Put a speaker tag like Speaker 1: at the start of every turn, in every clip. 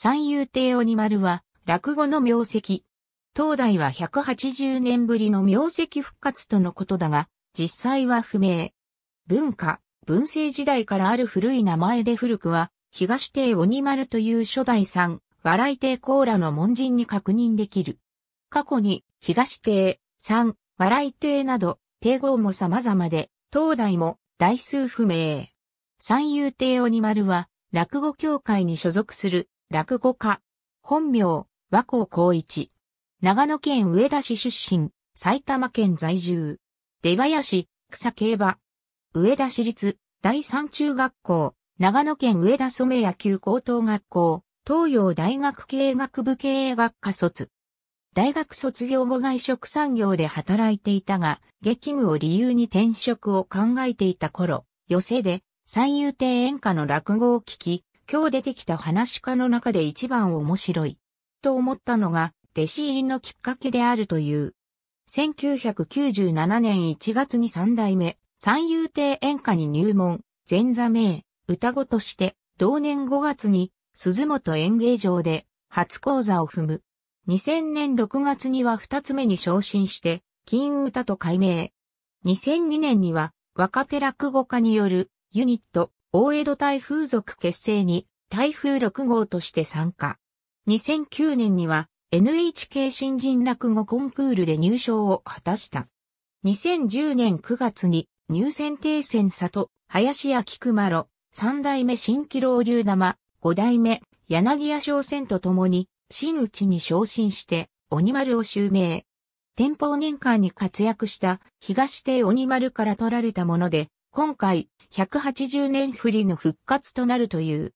Speaker 1: 三遊亭鬼丸は、落語の名跡。東大は180年ぶりの名跡復活とのことだが、実際は不明。文化、文政時代からある古い名前で古くは、東亭鬼丸という初代さん、笑い亭コーラの門人に確認できる。過去に、東亭、三、笑い亭など、帝号も様々で、東大も、大数不明。三遊亭鬼丸は、落語協会に所属する、落語家。本名、和光光一。長野県上田市出身、埼玉県在住。出林、草競馬。上田市立、第三中学校、長野県上田染野球高等学校、東洋大学経営学部経営学科卒。大学卒業後外食産業で働いていたが、激務を理由に転職を考えていた頃、寄席で、三遊亭演歌の落語を聞き、今日出てきた話家の中で一番面白い。と思ったのが、弟子入りのきっかけであるという。1997年1月に三代目、三遊亭演歌に入門、前座名、歌子として、同年5月に、鈴本演芸場で、初講座を踏む。2000年6月には二つ目に昇進して、金歌と改名。2002年には、若手落語家による、ユニット、大江戸台風族結成に台風6号として参加。2009年には NHK 新人落語コンクールで入賞を果たした。2010年9月に入選定選里、林家菊丸呂、三代目新規郎流玉、五代目柳屋商船と共に真打に昇進して鬼丸を襲名。天保年間に活躍した東帝鬼丸から取られたもので、今回、180年振りの復活となるという。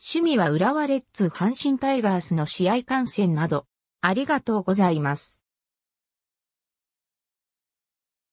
Speaker 1: 趣味は浦和レッズ阪神タイガースの試合観戦など、ありがとうございます。